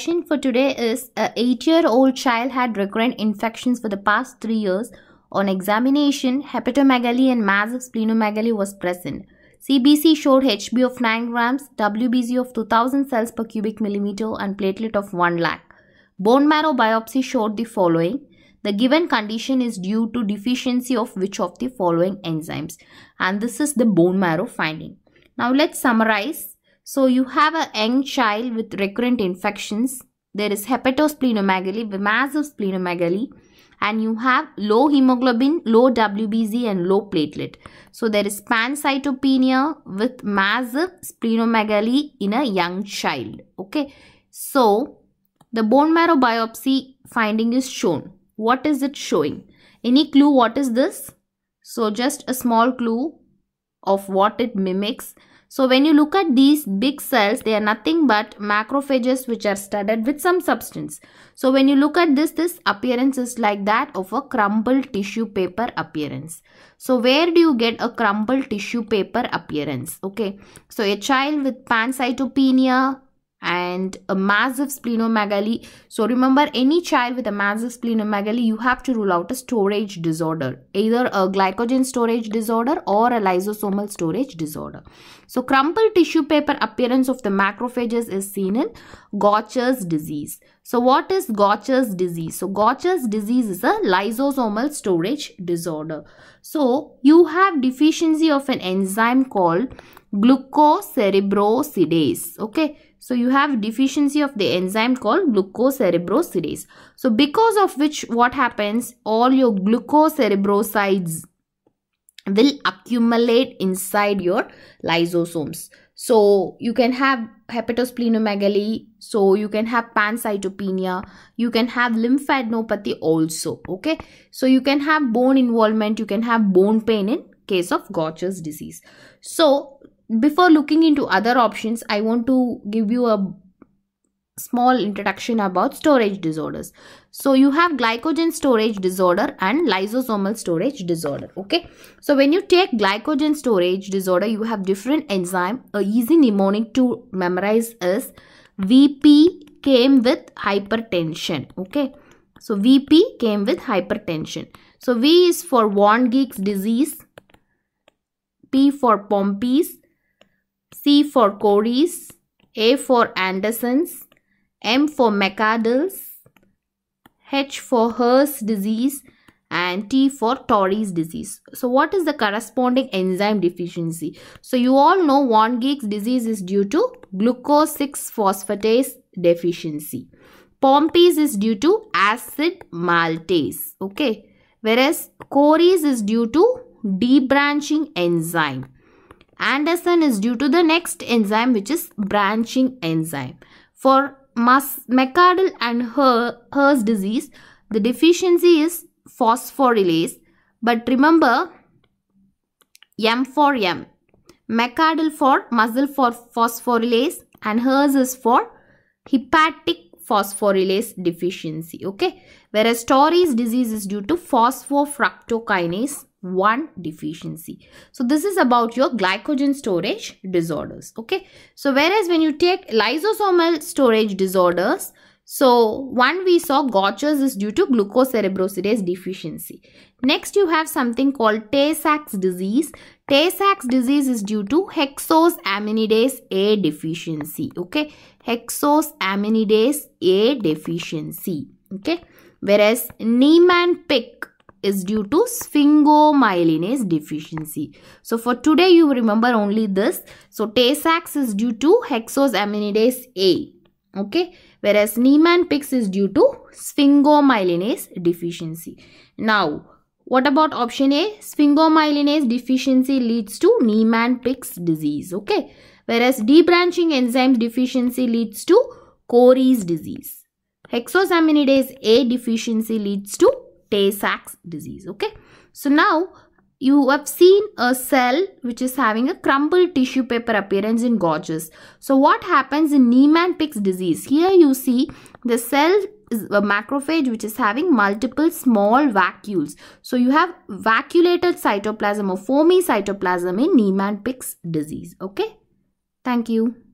question for today is a 8-year-old child had recurrent infections for the past 3 years. On examination, hepatomegaly and massive splenomegaly was present. CBC showed HB of 9 grams, WBC of 2000 cells per cubic millimeter and platelet of 1 lakh. Bone marrow biopsy showed the following. The given condition is due to deficiency of which of the following enzymes? And this is the bone marrow finding. Now let's summarize so you have a young child with recurrent infections. There is hepatosplenomegaly, massive splenomegaly and you have low hemoglobin, low WBZ and low platelet. So there is pancytopenia with massive splenomegaly in a young child. Okay. So the bone marrow biopsy finding is shown. What is it showing? Any clue what is this? So just a small clue of what it mimics. So when you look at these big cells, they are nothing but macrophages which are studded with some substance. So when you look at this, this appearance is like that of a crumbled tissue paper appearance. So where do you get a crumbled tissue paper appearance? Okay, so a child with pancytopenia, and a massive splenomegaly. So remember any child with a massive splenomegaly, you have to rule out a storage disorder, either a glycogen storage disorder or a lysosomal storage disorder. So crumpled tissue paper appearance of the macrophages is seen in Gaucher's disease. So what is Gaucher's disease? So Gaucher's disease is a lysosomal storage disorder. So you have deficiency of an enzyme called glucocerebrosidase. Okay. So you have deficiency of the enzyme called glucocerebrosidase. So because of which what happens all your glucocerebrosides will accumulate inside your lysosomes. So you can have hepatosplenomegaly, so you can have pancytopenia, you can have lymphadenopathy also, okay? So you can have bone involvement, you can have bone pain in case of Gaucher's disease. So before looking into other options, I want to give you a small introduction about storage disorders. So you have glycogen storage disorder and lysosomal storage disorder. Okay. So when you take glycogen storage disorder, you have different enzyme. A easy mnemonic to memorize is VP came with hypertension. Okay. So VP came with hypertension. So V is for Von Geek's disease, P for Pompey's, C for Corys, A for Anderson's, M for McAdams, H for Hers disease and T for Torrey's disease. So what is the corresponding enzyme deficiency? So you all know Von Geek's disease is due to glucose 6-phosphatase deficiency. Pompey's is due to acid maltase. Okay. Whereas Corey's is due to debranching enzyme. Anderson is due to the next enzyme which is branching enzyme. For Mas McArdle and her, Hers disease, the deficiency is phosphorylase. But remember M for M. McArdle for muscle for phosphorylase and hers is for hepatic phosphorylase deficiency. Okay. Whereas Torrey's disease is due to phosphofructokinase one deficiency. So this is about your glycogen storage disorders. Okay. So whereas when you take lysosomal storage disorders, so one we saw Gaucher's is due to glucocerebrosidase deficiency. Next you have something called Tay-Sachs disease. Tay-Sachs disease is due to hexosaminidase A deficiency. Okay. Hexosaminidase A deficiency. Okay. Whereas Niemann-Pick is due to sphingomyelinase deficiency. So for today you remember only this. So Tay-Sachs is due to hexosaminidase A. Okay. Whereas Niemann-Pick is due to sphingomyelinase deficiency. Now what about option A? Sphingomyelinase deficiency leads to Niemann-Pick's disease. Okay. Whereas debranching enzyme deficiency leads to Corey's disease. Hexosaminidase A deficiency leads to Tay-Sachs disease. Okay. So now you have seen a cell which is having a crumbled tissue paper appearance in gorges. So what happens in Niemann-Pick's disease? Here you see the cell is a macrophage which is having multiple small vacuoles. So you have vacuolated cytoplasm or foamy cytoplasm in Niemann-Pick's disease. Okay. Thank you.